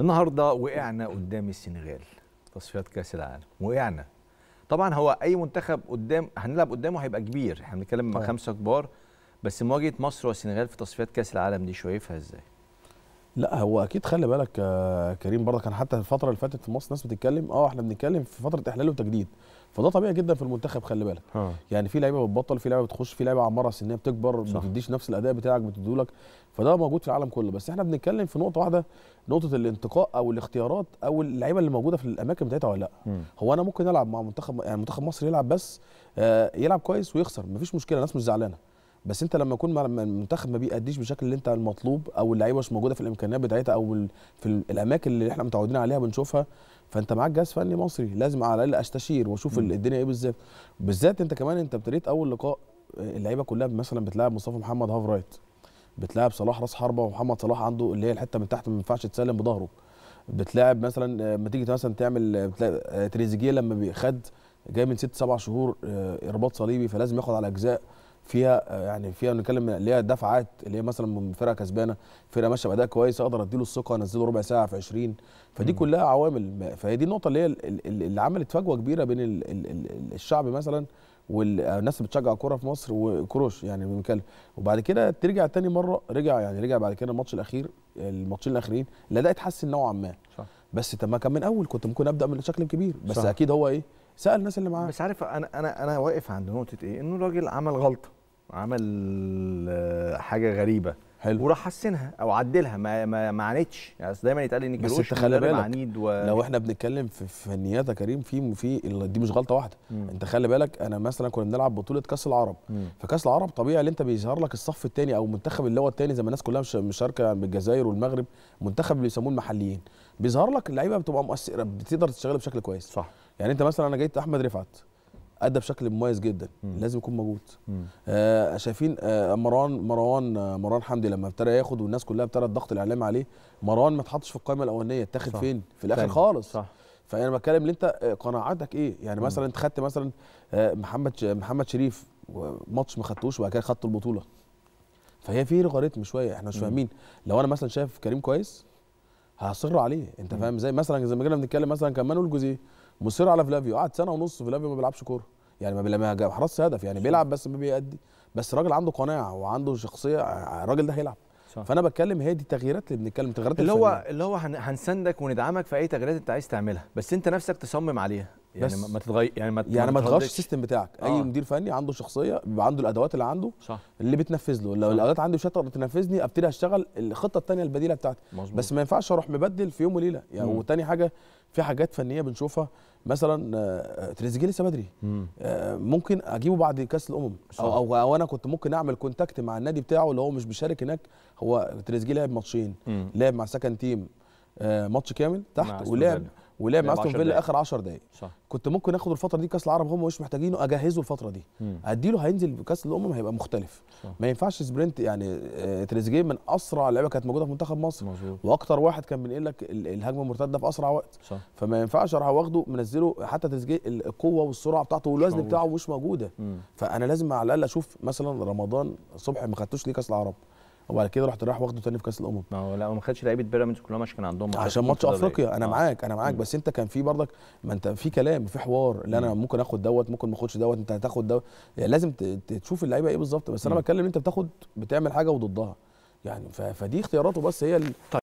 النهارده وقعنا قدام السنغال تصفيات كاس العالم وقعنا طبعا هو اي منتخب قدام هنلعب قدامه هيبقى كبير احنا بنتكلم خمسه كبار بس مواجهه مصر والسنغال في تصفيات كاس العالم دي شايفها ازاي لا هو اكيد خلي بالك آه، كريم برضه كان حتى الفتره اللي فاتت في مصر ناس بتتكلم اه احنا بنتكلم في فتره احلال وتجديد فده طبيعي جدا في المنتخب خلي بالك ها. يعني في لعيبه بتبطل في لعيبه بتخش في لعيبه عماره سنيه بتكبر ما بتديش نفس الاداء بتاعك بتدولك فده موجود في العالم كله بس احنا بنتكلم في نقطه واحده نقطه الانتقاء او الاختيارات او اللعيبه اللي موجوده في الاماكن بتاعتها ولا لا هو انا ممكن العب مع منتخب يعني منتخب مصر يلعب بس آه يلعب كويس ويخسر مفيش مشكله الناس مش زعلانه بس انت لما يكون المنتخب ما بيأديش بالشكل اللي انت المطلوب او اللعيبه مش موجوده في الامكانيات بتاعتها او في الاماكن اللي احنا متعودين عليها بنشوفها فانت معاك جهاز فني مصري لازم على الاقل استشير واشوف الدنيا ايه بالذات بالذات انت كمان انت ابتديت اول لقاء آه، اللعيبه كلها مثلا بتلعب مصطفى محمد هاف رايت بتلعب صلاح راس حربه ومحمد صلاح عنده اللي هي الحته من تحت ما ينفعش تسلم بظهره بتلاعب مثلا آه، ما تيجي مثلا تعمل آه، تريزيجيه لما خد جاي من ست سبع شهور رباط صليبي فلازم ياخد على اجزاء فيها يعني فيها نتكلم اللي هي دفعات اللي هي مثلا من فرقه كسبانه فرقه ماشيه باداء كويس اقدر اديله الثقه انزله ربع ساعه في 20 فدي م. كلها عوامل فهي دي النقطه اللي هي اللي عملت فجوه كبيره بين الشعب مثلا والناس اللي بتشجع كوره في مصر وكروش يعني بنتكلم وبعد كده ترجع تاني مره رجع يعني رجع بعد كده الماتش الاخير الماتشين الاخرين الاداء اتحسن نوعا ما صح. بس طب ما كان من اول كنت ممكن ابدا من شكل كبير بس صح. اكيد هو ايه سال الناس اللي معاه بس عارف انا انا انا واقف عند نقطه ايه انه الراجل عمل غلطه عمل آه، حاجه غريبه حلو وراح حسنها او عدلها ما ما, ما عانتش يعني دايما يتقال ان جروش بس خلي بالك و... لو احنا بنتكلم في فنيات يا كريم في في دي مش غلطه واحده مم. انت خلي بالك انا مثلا كنا بنلعب بطوله كاس العرب مم. فكاس العرب طبيعي اللي انت بيظهر لك الصف الثاني او المنتخب اللي هو الثاني زي ما الناس كلها مشاركه يعني بالجزائر والمغرب منتخب اللي بيسموه المحليين بيظهر لك اللعيبه بتبقى مؤثره بتقدر تشتغل بشكل كويس صح يعني انت مثلا انا جيت احمد رفعت ادى بشكل مميز جدا مم. لازم يكون موجود آه شايفين آه مروان مروان آه مروان حمدي لما ابتدى ياخد والناس كلها ابتدى الضغط الاعلامي عليه مروان ما اتحطش في القائمه الاولانيه اتاخد فين في الاخر تاني. خالص صح فانا بتكلم اللي انت آه، قناعاتك ايه يعني مم. مثلا انت خدت مثلا آه، محمد محمد شريف ماتش ما خدتوش وبعد كده خدت البطوله فهي في لوغاريتم شويه احنا مش فاهمين لو انا مثلا شايف كريم كويس هصر عليه انت فاهم ازاي مثلا زي ما كنا بنتكلم مثلا كمان جوزيه مصر على فلافيو قعد سنه ونص فلافيو ما بيلعبش كوره يعني ما حرصش هدف يعني بيلعب بس ما بيأدي بس راجل عنده قناعه وعنده شخصيه الراجل ده هيلعب صح. فانا بتكلم هي دي التغييرات اللي بنتكلم تغييرات اللي هو اللي هو هنسندك وندعمك في اي تغييرات انت عايز تعملها بس انت نفسك تصمم عليها يعني, يعني ما تتغير يعني ما يعني ما تغيرش السيستم بتاعك آه. اي مدير فني عنده شخصيه بيبقى عنده الادوات اللي عنده صح. اللي بتنفذ له لو آه. الادوات عندي مش هتقدر تنفذني ابتدي اشتغل الخطه الثانيه البديله بتاعتي مزبوط. بس ما ينفعش اروح مبدل في يوم وليله يعني مم. وتاني حاجه في حاجات فنيه بنشوفها مثلا آه، تريزيجيه لسه بدري آه، ممكن اجيبه بعد كاس الامم أو, او او انا كنت ممكن اعمل كونتاكت مع النادي بتاعه اللي هو مش بيشارك هناك هو تريزيجيه لعب ماتشين لعب مع سكند تيم آه، ماتش كامل تحت ولعب ولعب مع استون فيلا اخر 10 دقائق كنت ممكن اخد الفتره دي كاس العرب هم مش محتاجينه اجهزه الفتره دي اديله هينزل كاس الامم هيبقى مختلف صح. ما ينفعش سبرنت يعني آه تريزيجيه من اسرع لعيبه كانت موجوده في منتخب مصر مزبوط. واكتر واحد كان بينقل لك الهجمه المرتده في اسرع وقت صح. فما ينفعش اروح واخده منزله حتى تريزيجيه القوه والسرعه بتاعته والوزن بتاعه مش موجوده مم. فانا لازم على الاقل اشوف مثلا رمضان صبحي ما خدتوش ليه كاس العرب وبعد كده رحت رايح واخده تاني في كاس الامم ما هو لا ما خدش لعيبه بيراميدز كلهم عشان كان عندهم عشان ماتش افريقيا انا آه. معاك انا معاك بس انت كان في برضك ما انت في كلام في حوار اللي انا ممكن اخد دوت ممكن ما اخدش دوت انت هتاخد دوت يعني لازم تشوف اللعيبه ايه بالظبط بس انا بتكلم انت بتاخد بتعمل حاجه وضدها يعني فدي اختياراته بس هي ال... طيب.